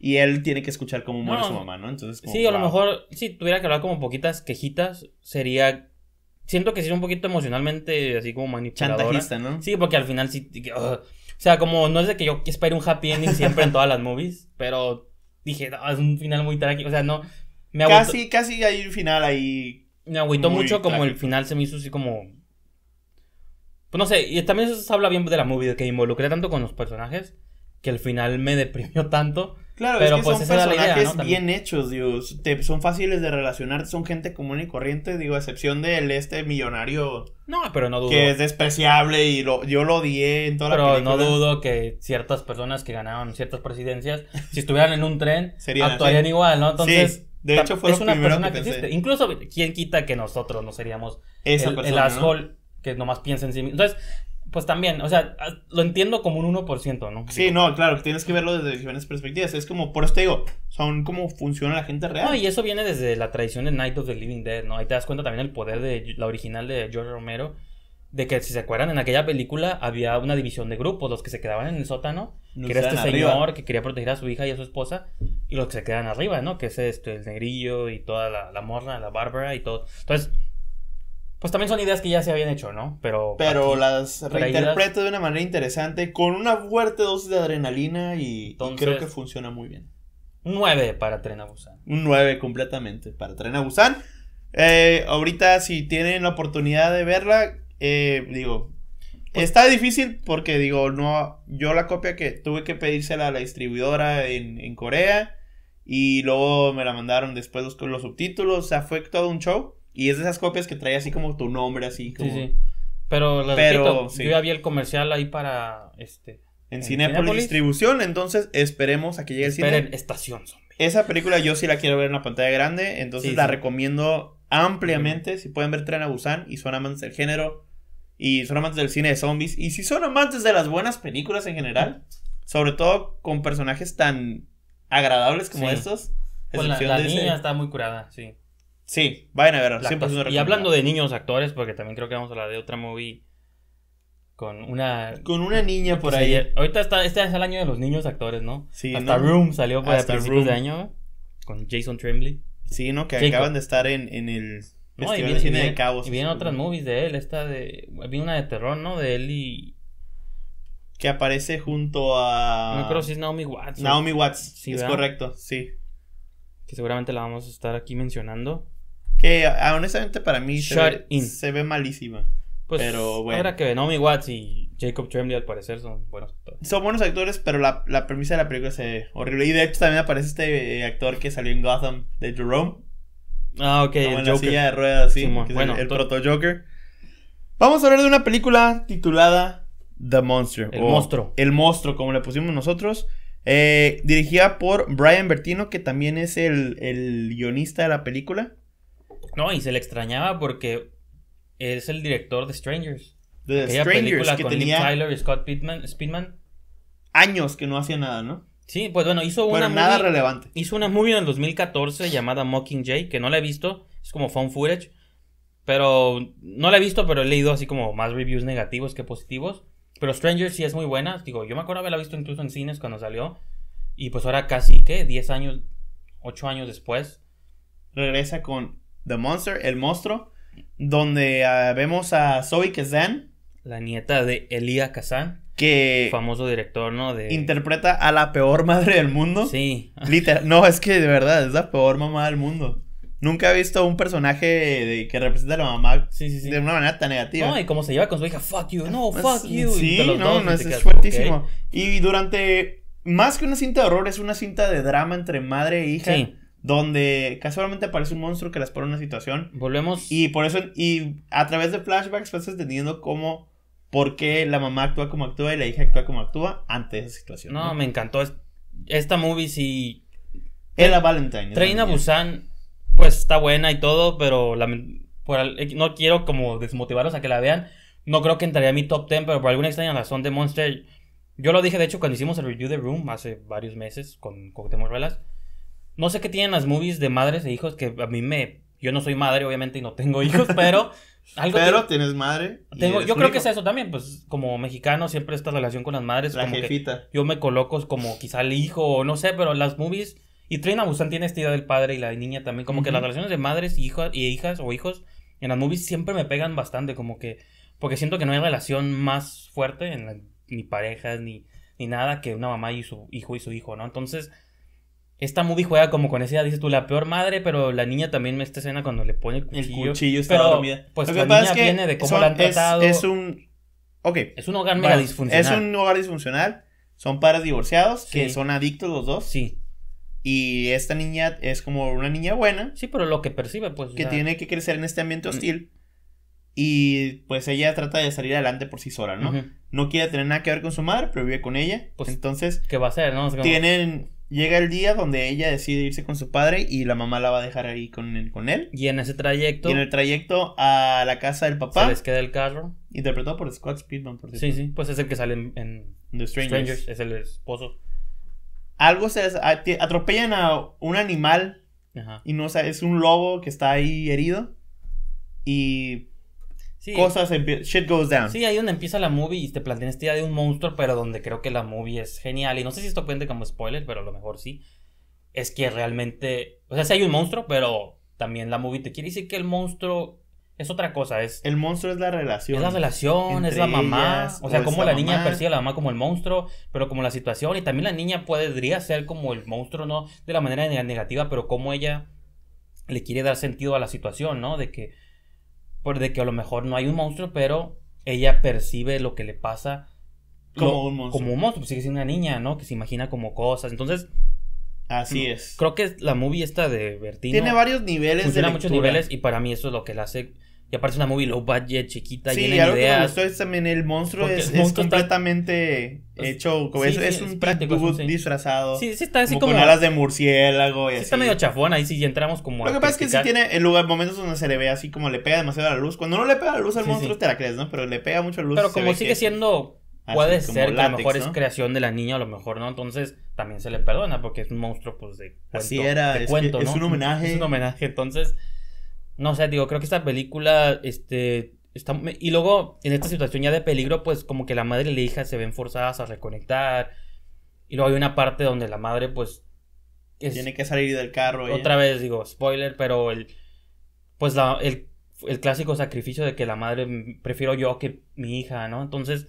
y él tiene que escuchar cómo muere su mamá, ¿no? Entonces, sí, a lo mejor si tuviera que hablar como poquitas quejitas, sería. Siento que sería un poquito emocionalmente así como manipuladora. Chantajista, ¿no? Sí, porque al final sí. o sea, como no es de que yo espere un happy ending siempre en todas las movies, pero dije, no, es un final muy trágico. O sea, no. Me casi, casi hay un final ahí. Me agüitó mucho como el final se me hizo así como. Pues no sé, y también eso se habla bien de la movie, de que involucré tanto con los personajes que el final me deprimió tanto Claro, Pero es que pues, son personajes bien hechos, digo, son fáciles de relacionar, son gente común y corriente, digo, a excepción del este millonario. No, pero no dudo. Que es despreciable y lo, yo lo odié en toda la película. Pero no dudo que ciertas personas que ganaron ciertas presidencias, si estuvieran en un tren, actuarían igual, ¿no? Entonces... De hecho, fue es una persona que, existe. Incluso, ¿quién quita que nosotros no seríamos el, persona, ¿no? que nomás piensa en sí mismo? Entonces, pues también, o sea, lo entiendo como un 1%, ¿no? Sí, no, claro, tienes que verlo desde diferentes perspectivas. Es como, por eso te digo, son como funciona la gente real. No, y eso viene desde la tradición de Night of the Living Dead, ¿no? Ahí te das cuenta también el poder de la original de George Romero, de que si se acuerdan, en aquella película había una división de grupos, los que se quedaban en el sótano, que era este señor que quería proteger a su hija y a su esposa, y los que se quedan arriba, ¿no? Que es este, el negrillo y toda la, la morra, la bárbara y todo. Entonces pues también son ideas que ya se habían hecho, ¿no? Pero. las reinterpreta de una manera interesante, con una fuerte dosis de adrenalina y, creo que funciona muy bien. 9 para Tren a Busan. Un 9 completamente para Tren Busan. Eh, ahorita, si tienen la oportunidad de verla, eh, digo. Pues está difícil porque, digo, no. Yo la copia que tuve que pedírsela a la distribuidora en, en Corea. Y luego me la mandaron después los, los subtítulos. O sea, fue todo un show. Y es de esas copias que trae así como tu nombre, así como... Sí, Pero, Pero yo el comercial ahí para, este... En, cine Cinepolis, Distribución, entonces esperemos a que llegue el cine. Estación Zombie. Esa película yo sí la quiero ver en la pantalla grande, entonces la recomiendo ampliamente. Si pueden ver Tren a Busan y son amantes del género y son amantes del cine de zombies y si son amantes de las buenas películas en general, sobre todo con personajes tan agradables como estos. Pues la, niña está muy curada, sí. Sí, vayan a ver, Y hablando de niños actores, porque también creo que vamos a hablar de otra movie con una... Con una niña por ahí. ahorita está, este es el año de los niños actores, ¿no? Sí. Hasta Room salió para principios año con Jason Tremblay. Sí, ¿no? Que acaban de estar en, el... No, y Cine de Cabos. Y vienen otras movies de él, esta de... vi una de terror, ¿no? De él y... Que aparece junto a... No creo si es Naomi Watts. Naomi Watts, sí, es correcto, sí. Que seguramente la vamos a estar aquí mencionando. Que honestamente para mí se ve, malísima. Pues pero bueno. Ahora que Benomi Watts y Jacob Tremblay al parecer son buenos actores. Son buenos actores, pero la, la premisa de la película se horrible. Y de hecho también aparece este eh, actor que salió en Gotham de Jerome. Ah, ok. Como el en la silla de ruedas, sí. el, proto Joker. Vamos a hablar de una película titulada The Monster. El monstruo. El monstruo, como le pusimos nosotros. Eh, dirigida por Brian Bertino, que también es el guionista de la película. No, y se le extrañaba porque es el director de Strangers. De Strangers, película que tenía... Tyler y Scott Pittman, Speedman. Años que no hacía nada, ¿no? Sí, pues bueno, hizo una. nada relevante. Hizo una movie en el 2014 llamada Mocking Mockingjay, que no la he visto, es como phone footage. Pero no la he visto, pero he leído así como más reviews negativos que positivos. Pero Strangers sí es muy buena. Digo, yo me acuerdo haberla visto incluso en cines cuando salió. Y pues ahora casi, ¿qué? 10 años, 8 años después. Regresa con The Monster, el monstruo, donde ah, vemos a Zoe Kazan. La nieta de Elia Kazan. Que. Famoso director, ¿no? De... Interpreta a la peor madre del mundo. Sí. Literal. No, es que de verdad, es la peor mamá del mundo. Nunca he visto un personaje de, que representa a la mamá de una manera tan negativa. No, y cómo se lleva con su hija, fuck you, no, pues, fuck you. Sí, no, es, fuertísimo. Y durante, más que una cinta de horror, es una cinta de drama entre madre e hija. Sí donde casualmente aparece un monstruo que las pone en una situación. Volvemos. Y por eso, y a través de flashbacks vas entendiendo cómo, por qué la mamá actúa como actúa y la hija actúa como actúa ante esa situación. No, me encantó. Esta movie sí. la Valentine. Traina Busan, pues está buena y todo, pero eh, no quiero como desmotivarlos a que la vean. No creo que entraría a mi top 10, pero por alguna extraña razón de Monster. Yo lo dije, de hecho, cuando hicimos el review de Room hace varios meses con Coctemoruelas. velas no sé qué tienen las movies de madres e hijos que a mí me. Yo no soy madre, obviamente, y no tengo hijos, pero. Algo pero tienes madre. Tengo... yo creo que es eso también, pues como mexicano siempre esta relación con las madres. La jefita. yo me coloco como quizá el hijo o no sé, pero las movies. Y Trina Busan tiene esta idea del padre y la niña también. Como que las relaciones de madres e hijas, y hijas o hijos en las movies siempre me pegan bastante. Como que. Porque siento que no hay relación más fuerte en ni parejas ni, ni nada que una mamá y su hijo y su hijo, ¿no? Entonces esta movie juega como con esa dices tú, la peor madre, pero la niña también me esta escena cuando le pone el cuchillo. El cuchillo está Pues la niña es viene de cómo la han tratado. Es, un... Es un hogar mega disfuncional. Es un hogar disfuncional. Son padres divorciados que son adictos los dos. Sí. Y esta niña es como una niña buena. Sí, pero lo que percibe, pues. Que tiene que crecer en este ambiente mm. hostil. Y pues ella trata de salir adelante por sí sola, ¿no? No quiere tener nada que ver con su madre, pero vive con ella. Pues, Entonces. ¿Qué va a hacer, no? Tienen Llega el día donde ella decide irse con su padre y la mamá la va a dejar ahí con él. Y en ese trayecto. Y en el trayecto a la casa del papá. Se les queda el carro. Interpretado por Scott Speedman, por Sí, sí, pues es el que sale en, The Strangers. Es el esposo. Algo se atropellan a un animal. Ajá. Y no o sea, es un lobo que está ahí herido. Y Cosas, shit goes down. Sí, ahí donde empieza la movie y te plantean esta idea de un monstruo, pero donde creo que la movie es genial. Y no sé si esto cuente como spoiler, pero a lo mejor sí. Es que realmente. O sea, sí hay un monstruo, pero también la movie te quiere decir que el monstruo es otra cosa. Es, el monstruo es la relación. Es la relación, es la mamá. o sea, como la niña percibe a la mamá como el monstruo, pero como la situación. Y también la niña podría ser como el monstruo, no de la manera negativa, pero como ella le quiere dar sentido a la situación, ¿no? De que por de que a lo mejor no hay un monstruo, pero ella percibe lo que le pasa como un monstruo. Como un monstruo, sigue una niña, ¿no? Que se imagina como cosas. Entonces. Así mm, es. Creo que la movie esta de Bertino. Tiene varios niveles de. Tiene muchos niveles y para mí eso es lo que la hace y es una movie low budget, chiquita, sí, y algo que es también el monstruo es, completamente pues, hecho, como es, un disfrazado. Sí, sí está así como, Con alas de murciélago y así. está medio chafón ahí si entramos como Lo que pasa es que sí tiene el lugar, momentos donde se le ve así como le pega demasiado la luz. Cuando no le pega la luz al monstruo te la crees, ¿no? Pero le pega mucho la luz. Pero como sigue siendo... puede ser la que a lo mejor es creación de la niña, a lo mejor no, entonces también se le perdona porque es un monstruo pues de cuento. Así era, es un homenaje. Es un homenaje, entonces no sé, digo, creo que esta película, este, está, y luego en esta situación ya de peligro, pues como que la madre y la hija se ven forzadas a reconectar, y luego hay una parte donde la madre, pues... Tiene que salir del carro. Otra vez, digo, spoiler, pero el... Pues el, el clásico sacrificio de que la madre prefiero yo que mi hija, ¿no? Entonces,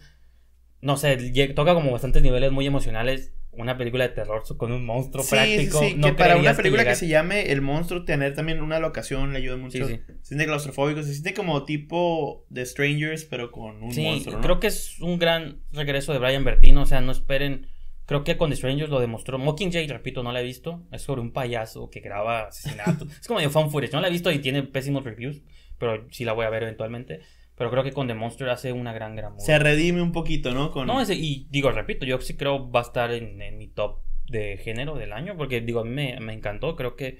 no sé, toca como bastantes niveles muy emocionales una película de terror con un monstruo práctico. No para una película que, se llame El monstruo, tener también una locación le ayuda mucho. Se siente claustrofóbico, se siente como tipo de Strangers, pero con un monstruo. ¿no? Creo que es un gran regreso de Brian Bertino. O sea, no esperen. Creo que con The Strangers lo demostró. Mockingjay, repito, no la he visto. Es sobre un payaso que graba asesinatos. es como de fan No la he visto y tiene pésimos reviews. Pero sí la voy a ver eventualmente. Pero creo que con The Monster hace una gran, gran Se redime un poquito, ¿no? No, y digo, repito, yo sí creo va a estar en, mi top de género del año, porque digo, a mí me, encantó, creo que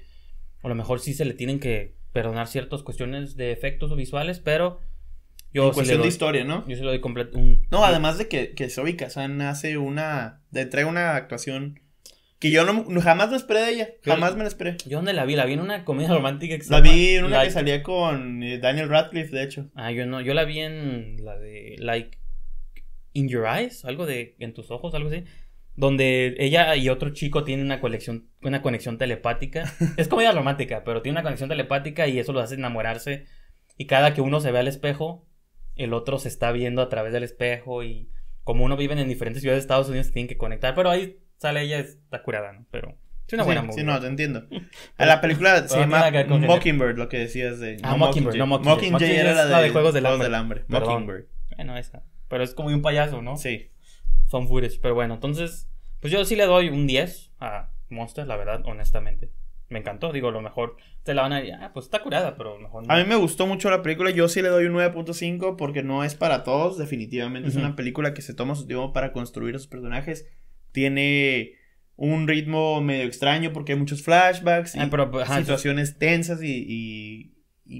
a lo mejor sí se le tienen que perdonar ciertas cuestiones de efectos o visuales, pero yo... cuestión de historia, ¿no? Yo se lo doy completo. No, además de que, que Zoe Kazan hace una... trae una actuación que yo no, jamás me esperé de ella. Jamás me la esperé. ¿Yo dónde la vi? La vi en una comedia romántica. extra. la vi en una que salía con eh, Daniel Radcliffe, de hecho. Ah, yo no. Yo la vi en la de Like In Your Eyes, algo de en tus ojos, algo así. Donde ella y otro chico tienen una una conexión telepática. es comedia romántica, pero tiene una conexión telepática y eso los hace enamorarse. Y cada que uno se ve al espejo, el otro se está viendo a través del espejo y como uno vive en diferentes ciudades de Estados Unidos, tienen que conectar. Pero hay sale ella está curada, ¿no? Pero es una buena sí, Sí, no, te entiendo. A la película se llama Mockingbird, lo que decías de... Ah, Mockingbird, no Mockingbird. Mockingbird era la de, Juegos del Hambre. Mockingbird. Bueno, esa. Pero es como un payaso, ¿no? Sí. Son furiosos. Pero bueno, entonces, pues yo sí le doy un 10 a Monster, la verdad, honestamente. Me encantó, digo, lo mejor te la van a decir, ah, pues está curada, pero mejor no. A mí me gustó mucho la película, yo sí le doy un 9.5 porque no es para todos, definitivamente. Es una película que se toma su tiempo para construir a sus personajes tiene un ritmo medio extraño porque hay muchos flashbacks ah, y pues, situaciones tensas y,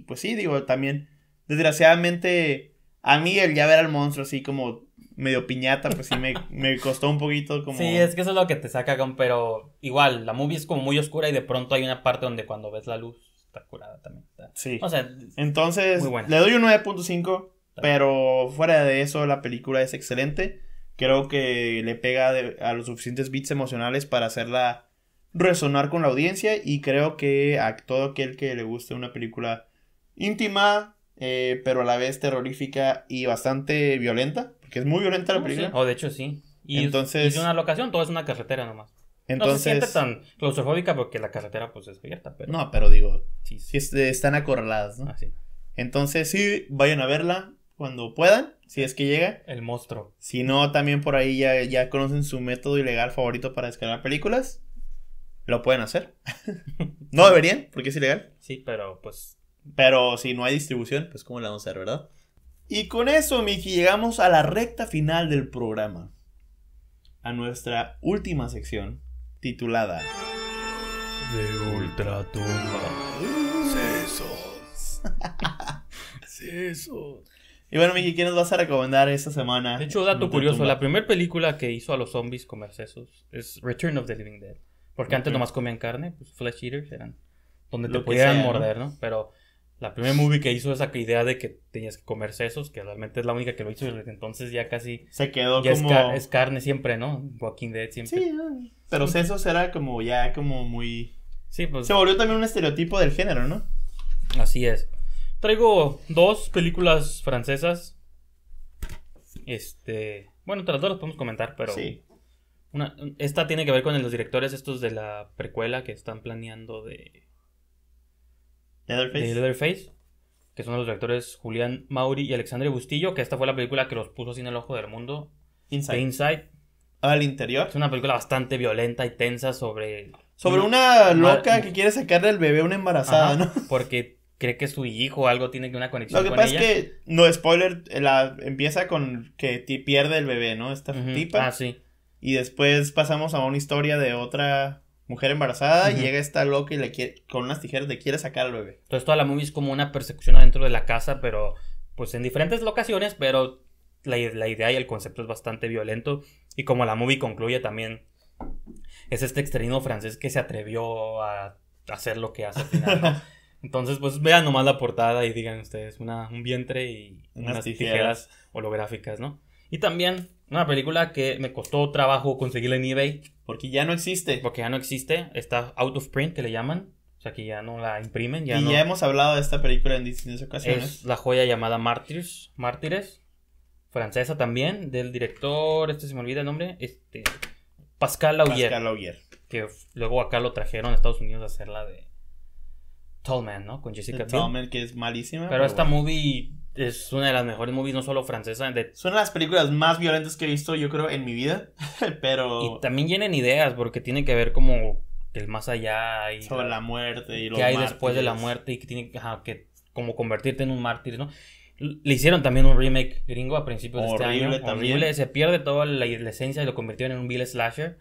pues sí, digo, también desgraciadamente a mí el ya ver al monstruo así como medio piñata, pues sí me, costó un poquito como... Sí, es que eso es lo que te saca, pero igual, la movie es como muy oscura y de pronto hay una parte donde cuando ves la luz está curada también. Sí. O sea, entonces le doy un 9.5, pero fuera de eso la película es excelente creo que le pega a los suficientes bits emocionales para hacerla resonar con la audiencia y creo que a todo aquel que le guste una película íntima, eh, pero a la vez terrorífica y bastante violenta, porque es muy violenta la oh, película. O oh, de hecho sí. Y entonces, es una locación, todo es una carretera nomás. Entonces, no se siente tan claustrofóbica porque la carretera pues es abierta, pero... No, pero digo, sí, están acorraladas, ¿no? Ah, entonces sí, vayan a verla cuando puedan si es que llega. El monstruo. Si no, también por ahí ya, conocen su método ilegal favorito para descargar películas. Lo pueden hacer. no deberían, porque es ilegal. Sí, pero pues. Pero si no hay distribución, pues cómo la vamos a hacer, ¿verdad? Y con eso, Miki, llegamos a la recta final del programa. A nuestra última sección, titulada. De Ultratumba. Sesos. Sesos. Y bueno, Miki, ¿qué nos vas a recomendar esta semana? De hecho, dato curioso, la primera película que hizo a los zombies comer sesos es Return of the Living Dead. Porque antes nomás comían carne, pues flesh eaters eran donde te podían morder, ¿no? Pero la primera movie que hizo esa idea de que tenías que comer sesos, que realmente es la única que lo hizo desde entonces ya casi... Se quedó como... Es, es, carne siempre, ¿no? Walking Dead siempre. Sí, pero sesos era como ya como muy... Sí, pues... Se volvió también un estereotipo del género, ¿no? Así es. Traigo dos películas francesas. Este. Bueno, tras dos las podemos comentar, pero. Sí. esta tiene que ver con los directores estos de la precuela que están planeando de. Leatherface. De Leatherface. Que son los directores Julián Mauri y Alexandre Bustillo. Que esta fue la película que los puso sin el ojo del mundo. Inside. De Inside. Al interior. Es una película bastante violenta y tensa sobre. Sobre una loca que quiere sacarle al bebé a una embarazada, ¿no? Porque cree que su hijo o algo tiene que una conexión con ella? Lo que pasa es que, no, spoiler, la, empieza con que pierde el bebé, ¿no? Esta tipa. Ah, sí. Y después pasamos a una historia de otra mujer embarazada, llega esta loca y le quiere, con unas tijeras le quiere sacar al bebé. Entonces toda la movie es como una persecución adentro de la casa, pero pues en diferentes locaciones, pero la, la idea y el concepto es bastante violento. Y como la movie concluye también, es este extraño francés que se atrevió a hacer lo que hace al final. ¿no? Entonces, pues vean nomás la portada y digan ustedes una, un vientre y unas, tijeras. holográficas, ¿no? Y también una película que me costó trabajo conseguirla en eBay. Porque ya no existe. Porque ya no existe. Está out of print, que le llaman. O sea, que ya no la imprimen. Ya y ya hemos hablado de esta película en distintas ocasiones. Es la joya llamada Mártires. Mártires. Francesa también. Del director, este se me olvida el nombre. Este, Pascal Laugier. Pascal Laugier. Que luego acá lo trajeron a Estados Unidos a hacer la de Tall ¿no? Con Jessica Biel. Tall que es malísima. Pero, esta movie es una de las mejores movies, no solo francesa. De... Son las películas más violentas que he visto, yo creo, en mi vida. pero. Y también llenen ideas, porque tiene que ver como el más allá y. Sobre la muerte y lo que hay después de la muerte y que tiene que como convertirte en un mártir, ¿no? Le hicieron también un remake gringo a principios de este año. También. Se pierde toda la, la esencia y lo convirtieron en un Bill Slasher.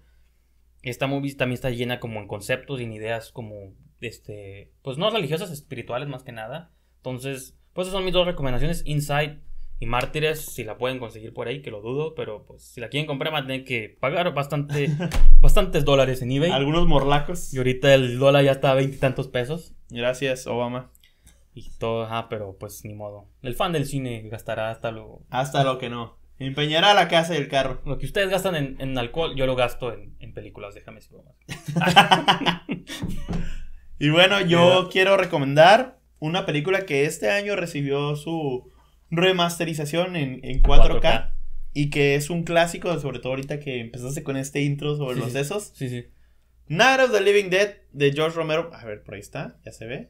Esta movie también está llena como en conceptos y en ideas como este, pues no religiosas, espirituales más que nada. Entonces, pues esas son mis dos recomendaciones, Inside y Mártires, si la pueden conseguir por ahí, que lo dudo, pero pues si la quieren comprar van a tener que pagar bastante, bastantes dólares en eBay. Algunos morlacos. Y ahorita el dólar ya está a veintitantos pesos. Gracias, Obama. Y todo, Ah, pero pues ni modo. El fan del cine gastará hasta lo... Hasta lo que no. Empeñará la casa y el carro. Lo que ustedes gastan en, alcohol, yo lo gasto en, películas, déjame decirlo más. Y bueno, yo quiero recomendar una película que este año recibió su remasterización en, 4K, y que es un clásico, sobre todo ahorita que empezaste con este intro sobre los esos. Sí, sí. Night of the Living Dead de George Romero. A ver, por ahí está, ya se ve.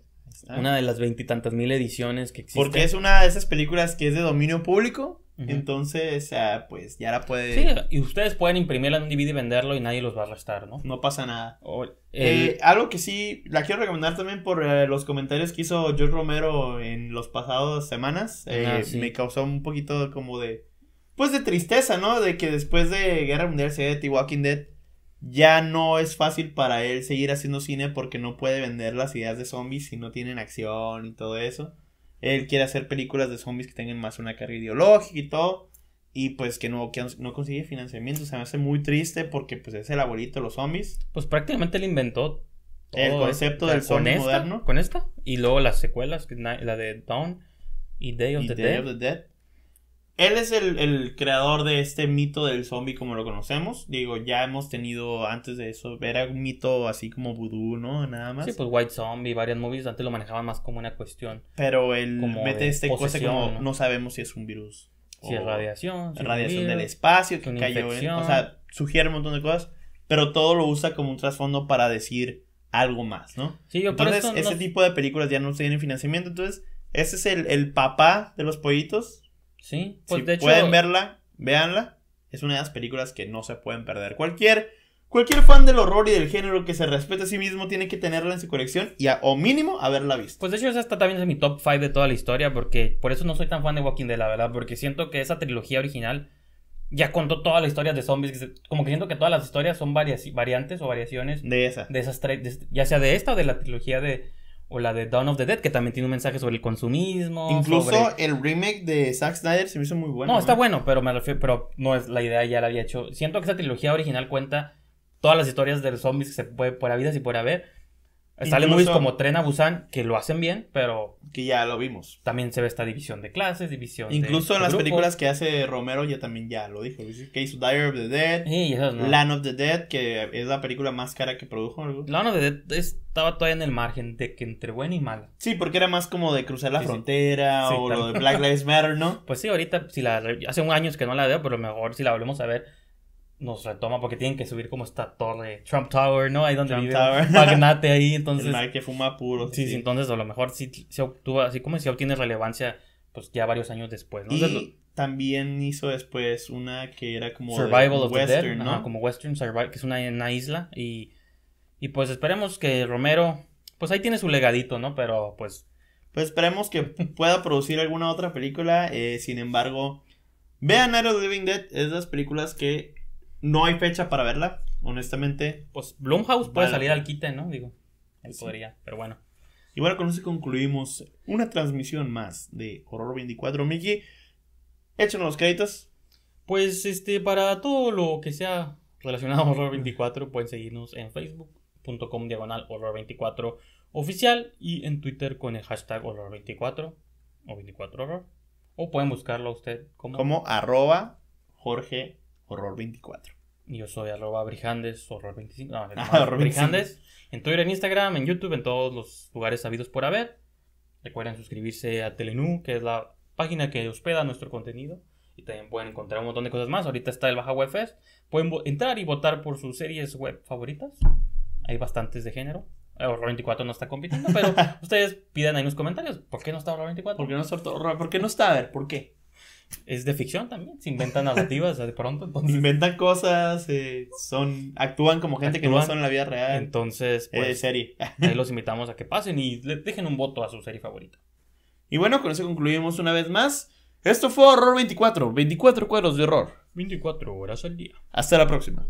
Una de las veintitantas mil ediciones que existen. Porque es una de esas películas que es de dominio público entonces, ah, pues ya la puede. Sí, y ustedes pueden imprimirla en un DVD y venderlo y nadie los va a arrestar, ¿no? No pasa nada. Oh, eh, algo que sí, la quiero recomendar también por eh, los comentarios que hizo George Romero en los pasados semanas. Ah, eh, me causó un poquito como de. Pues de tristeza, ¿no? De que después de Guerra Mundial Z y Walking Dead, ya no es fácil para él seguir haciendo cine porque no puede vender las ideas de zombies si no tienen acción y todo eso. Él quiere hacer películas de zombies que tengan más una carga ideológica y todo. Y pues que no, no consigue financiamiento. Se me hace muy triste porque pues es el abuelito de los zombies. Pues prácticamente él inventó el concepto del zombie moderno. Con esta. Y luego las secuelas, la de Dawn y Day of the Dead. Él es el, creador de este mito del zombie como lo conocemos. Digo, ya hemos tenido antes de eso, era un mito así como vudú, ¿no? Nada más. Sí, pues White Zombie, varios movies, antes lo manejaban más como una cuestión. Pero él mete este cosa como ¿no? sabemos si es un virus. Si es radiación. Si radiación del espacio que O sea, sugiere un montón de cosas, pero todo lo usa como un trasfondo para decir algo más, ¿no? Sí, yo Entonces, por ese tipo de películas ya no tienen financiamiento. Entonces, ese es el, el papá de los pollitos Sí, pues de hecho. Pueden verla, veanla. Es una de las películas que no se pueden perder. Cualquier, cualquier fan del horror y del género que se respete a sí mismo tiene que tenerla en su colección y o mínimo haberla visto. Pues de hecho, esa también es mi top 5 de toda la historia, porque por eso no soy tan fan de Walking Dead, la verdad, porque siento que esa trilogía original ya contó todas las historias de zombies. Como que siento que todas las historias son varias, variantes o variaciones. De esa. De esas Ya sea de esta o de la trilogía de, o la de Dawn of the Dead, que también tiene un mensaje sobre el consumismo. Incluso el remake de Zack Snyder se me hizo muy bueno. No, está bueno, pero me refiero, pero no es la idea, ya la había hecho. Siento que esa trilogía original cuenta todas las historias de los zombies que se puede por habidas y por haber. Salen movies como Tren a Busan, que lo hacen bien, pero... Que ya lo vimos. También se ve esta división de clases, división Incluso en las películas que hace Romero, ya también ya lo dijo. Que hizo Dire of the Dead, sí, esas, ¿no? Land of the Dead, que es la película más cara que produjo. Land of the Dead estaba todavía en el margen de que entre buena y mala. Sí, porque era más como de cruzar la frontera o lo de Black Lives Matter, ¿no? Pues sí, ahorita, si la, hace un años que no la veo, pero mejor si la volvemos a ver nos retoma porque tienen que subir como esta torre, Trump Tower, ¿no? Ahí donde Trump magnate ahí, entonces... El que fuma puro. Sí, sí, entonces a lo mejor sí, se obtuvo, así como si obtiene relevancia, pues ya varios años después, ¿no? también hizo después una que era como... Survival of the Dead, ¿no? como Western Survival, que es una, isla y, y pues esperemos que Romero, pues ahí tiene su legadito, ¿no? Pero pues... Pues esperemos que pueda producir alguna otra película, eh, sin embargo... Vean Arrow Living Dead, es las películas que no hay fecha para verla, honestamente. Pues Blumhouse puede salir al quite, ¿no? Digo, él podría, pero bueno. Y bueno, con eso concluimos una transmisión más de Horror 24. Miki, échenos los créditos. Pues este, para todo lo que sea relacionado a Horror 24, pueden seguirnos en facebook.com diagonal Horror 24 oficial y en Twitter con el hashtag Horror 24 o 24 Horror. O pueden buscarlo usted como... Como arroba Jorge horror24. Yo soy arroba horror25. No, horror En Twitter, en Instagram, en YouTube, en todos los lugares sabidos por haber. Recuerden suscribirse a Telenú, que es la página que hospeda nuestro contenido. Y también pueden encontrar un montón de cosas más. Ahorita está el Baja Web Pueden entrar y votar por sus series web favoritas. Hay bastantes de género. Eh, horror24 no está compitiendo, pero ustedes pidan ahí en los comentarios. ¿Por qué no está Horror24? ¿Por qué no está Horror? ¿Por qué no está? A ver, ¿por qué? es de ficción también, se inventan narrativas de pronto. Inventan cosas, eh, son actúan como gente que no son en la vida real. Entonces, eh, pues, serie. ahí los invitamos a que pasen y les dejen un voto a su serie favorita. Y bueno, con eso concluimos una vez más. Esto fue Horror 24, 24 cuadros de horror. 24 horas al día. Hasta la próxima.